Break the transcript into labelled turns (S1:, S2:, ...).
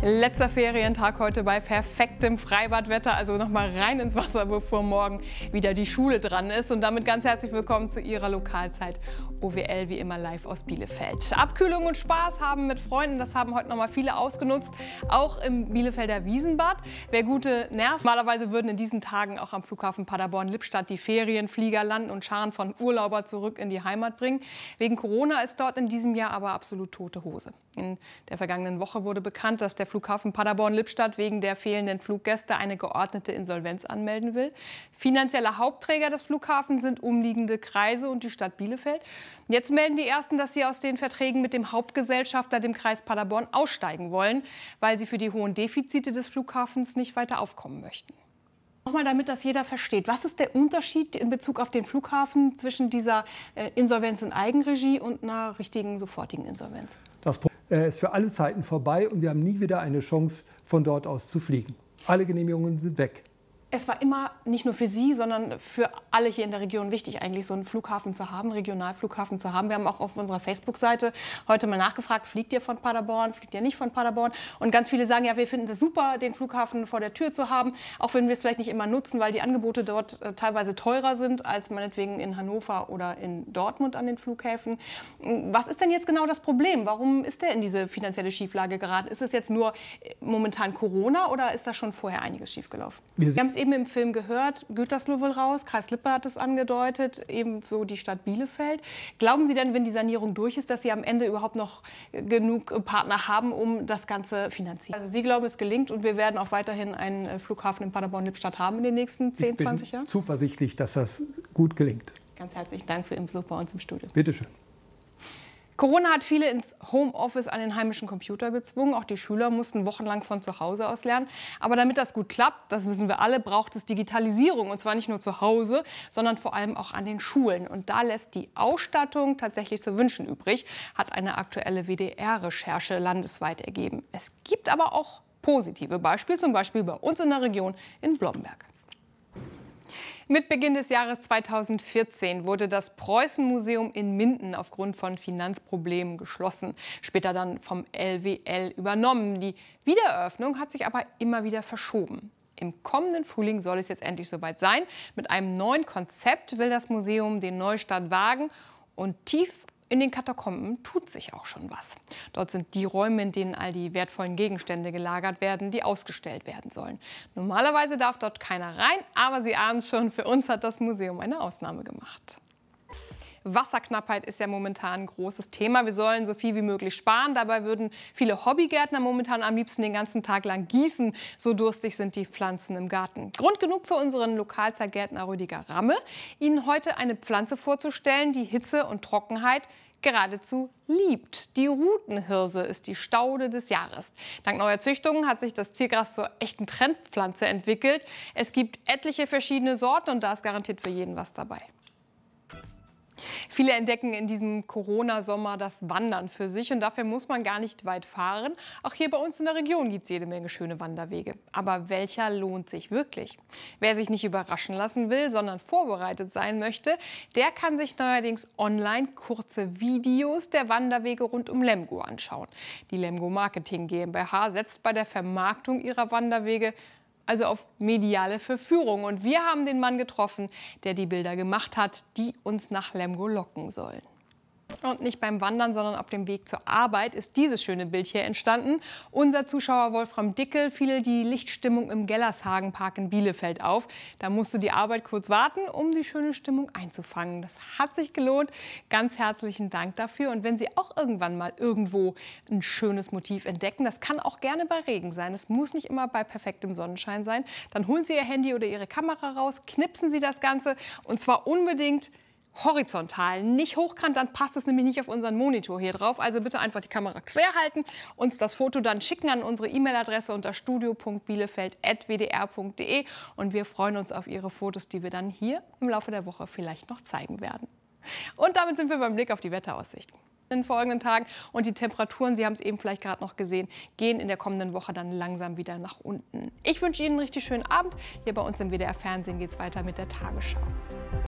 S1: Letzter Ferientag heute bei perfektem Freibadwetter, also nochmal rein ins Wasser, bevor morgen wieder die Schule dran ist. Und damit ganz herzlich willkommen zu Ihrer Lokalzeit OWL, wie immer live aus Bielefeld. Abkühlung und Spaß haben mit Freunden, das haben heute nochmal viele ausgenutzt, auch im Bielefelder Wiesenbad. Wer gute Nerven, normalerweise würden in diesen Tagen auch am Flughafen Paderborn-Lippstadt die Ferienflieger landen und Scharen von Urlauber zurück in die Heimat bringen. Wegen Corona ist dort in diesem Jahr aber absolut tote Hose. In der vergangenen Woche wurde bekannt, dass der Flughafen Paderborn-Lippstadt wegen der fehlenden Fluggäste eine geordnete Insolvenz anmelden will. Finanzielle Hauptträger des Flughafens sind umliegende Kreise und die Stadt Bielefeld. Jetzt melden die ersten, dass sie aus den Verträgen mit dem Hauptgesellschafter, dem Kreis Paderborn, aussteigen wollen, weil sie für die hohen Defizite des Flughafens nicht weiter aufkommen möchten. Nochmal, damit das jeder versteht. Was ist der Unterschied in Bezug auf den Flughafen zwischen dieser äh, Insolvenz in Eigenregie und einer richtigen sofortigen Insolvenz? Das Problem äh, ist für alle Zeiten vorbei und wir haben nie wieder eine Chance, von dort aus zu fliegen. Alle Genehmigungen sind weg es war immer nicht nur für Sie, sondern für alle hier in der Region wichtig, eigentlich so einen Flughafen zu haben, Regionalflughafen zu haben. Wir haben auch auf unserer Facebook-Seite heute mal nachgefragt, fliegt ihr von Paderborn, fliegt ihr nicht von Paderborn? Und ganz viele sagen, ja, wir finden es super, den Flughafen vor der Tür zu haben, auch wenn wir es vielleicht nicht immer nutzen, weil die Angebote dort äh, teilweise teurer sind als meinetwegen in Hannover oder in Dortmund an den Flughäfen. Was ist denn jetzt genau das Problem? Warum ist der in diese finanzielle Schieflage geraten? Ist es jetzt nur äh, momentan Corona oder ist da schon vorher einiges schiefgelaufen? Wir eben im Film gehört, Gütersloh will raus, Kreis Lippe hat es angedeutet, ebenso die Stadt Bielefeld. Glauben Sie denn, wenn die Sanierung durch ist, dass Sie am Ende überhaupt noch äh, genug äh, Partner haben, um das Ganze finanzieren? Also Sie glauben, es gelingt und wir werden auch weiterhin einen äh, Flughafen in Paderborn-Lippstadt haben in den nächsten 10, ich bin 20 Jahren? zuversichtlich, dass das gut gelingt. Ganz herzlichen Dank für Ihren Besuch bei uns im Studio. Bitteschön. Corona hat viele ins Homeoffice an den heimischen Computer gezwungen. Auch die Schüler mussten wochenlang von zu Hause aus lernen. Aber damit das gut klappt, das wissen wir alle, braucht es Digitalisierung. Und zwar nicht nur zu Hause, sondern vor allem auch an den Schulen. Und da lässt die Ausstattung tatsächlich zu wünschen übrig, hat eine aktuelle WDR-Recherche landesweit ergeben. Es gibt aber auch positive Beispiele, zum Beispiel bei uns in der Region in Blomberg. Mit Beginn des Jahres 2014 wurde das Preußenmuseum in Minden aufgrund von Finanzproblemen geschlossen, später dann vom LWL übernommen. Die Wiedereröffnung hat sich aber immer wieder verschoben. Im kommenden Frühling soll es jetzt endlich soweit sein. Mit einem neuen Konzept will das Museum den Neustart wagen und tief in den Katakomben tut sich auch schon was. Dort sind die Räume, in denen all die wertvollen Gegenstände gelagert werden, die ausgestellt werden sollen. Normalerweise darf dort keiner rein, aber Sie ahnen es schon, für uns hat das Museum eine Ausnahme gemacht. Wasserknappheit ist ja momentan ein großes Thema. Wir sollen so viel wie möglich sparen. Dabei würden viele Hobbygärtner momentan am liebsten den ganzen Tag lang gießen. So durstig sind die Pflanzen im Garten. Grund genug für unseren Lokalzeitgärtner Rüdiger Ramme, Ihnen heute eine Pflanze vorzustellen, die Hitze und Trockenheit geradezu liebt. Die Rutenhirse ist die Staude des Jahres. Dank neuer Züchtungen hat sich das Ziergras zur echten Trendpflanze entwickelt. Es gibt etliche verschiedene Sorten und da ist garantiert für jeden was dabei. Viele entdecken in diesem Corona-Sommer das Wandern für sich und dafür muss man gar nicht weit fahren. Auch hier bei uns in der Region gibt es jede Menge schöne Wanderwege. Aber welcher lohnt sich wirklich? Wer sich nicht überraschen lassen will, sondern vorbereitet sein möchte, der kann sich neuerdings online kurze Videos der Wanderwege rund um Lemgo anschauen. Die Lemgo Marketing GmbH setzt bei der Vermarktung ihrer Wanderwege also auf mediale Verführung. Und wir haben den Mann getroffen, der die Bilder gemacht hat, die uns nach Lemgo locken sollen. Und nicht beim Wandern, sondern auf dem Weg zur Arbeit ist dieses schöne Bild hier entstanden. Unser Zuschauer Wolfram Dickel fiel die Lichtstimmung im Gellershagenpark in Bielefeld auf. Da musste die Arbeit kurz warten, um die schöne Stimmung einzufangen. Das hat sich gelohnt. Ganz herzlichen Dank dafür. Und wenn Sie auch irgendwann mal irgendwo ein schönes Motiv entdecken, das kann auch gerne bei Regen sein. Es muss nicht immer bei perfektem Sonnenschein sein. Dann holen Sie Ihr Handy oder Ihre Kamera raus, knipsen Sie das Ganze und zwar unbedingt horizontal, nicht hochkant, dann passt es nämlich nicht auf unseren Monitor hier drauf. Also bitte einfach die Kamera quer halten, uns das Foto dann schicken an unsere E-Mail-Adresse unter studio.bielefeld.wdr.de und wir freuen uns auf Ihre Fotos, die wir dann hier im Laufe der Woche vielleicht noch zeigen werden. Und damit sind wir beim Blick auf die Wetteraussichten in den folgenden Tagen. Und die Temperaturen, Sie haben es eben vielleicht gerade noch gesehen, gehen in der kommenden Woche dann langsam wieder nach unten. Ich wünsche Ihnen einen richtig schönen Abend. Hier bei uns im WDR Fernsehen geht es weiter mit der Tagesschau.